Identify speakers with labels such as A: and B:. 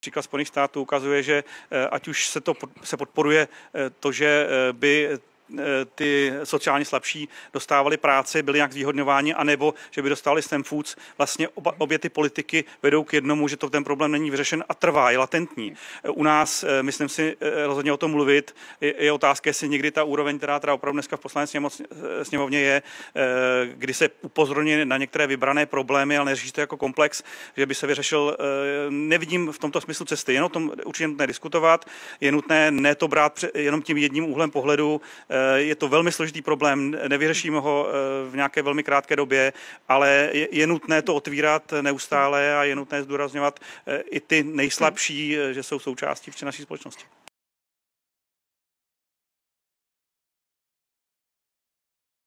A: Příklad Spojených států ukazuje, že eh, ať už se, to, se podporuje eh, to, že eh, by Eh, ty sociálně slabší dostávali práci, byli nějak zvýhodňováni, anebo že by dostali STEM Foods. Vlastně oba, obě ty politiky vedou k jednomu, že to ten problém není vyřešen a trvá, je latentní. Eh, u nás, eh, myslím si, rozhodně o tom mluvit, je, je otázka, jestli někdy ta úroveň, která teda opravdu dneska v poslanecké sněmovně je, kdy se upozorní na některé vybrané problémy, ale neřeší to jako komplex, že by se vyřešil. Nevidím v tomto smyslu cesty, jenom o tom určitě nutné diskutovat, je nutné ne to brát jenom tím jedním úhlem pohledu, Eh, je to velmi složitý problém, nevyřešíme ho eh, v nějaké velmi krátké době, ale je nutné to otvírat neustále a je nutné zdůrazňovat eh, i ty nejslabší, že jsou součástí naší společnosti.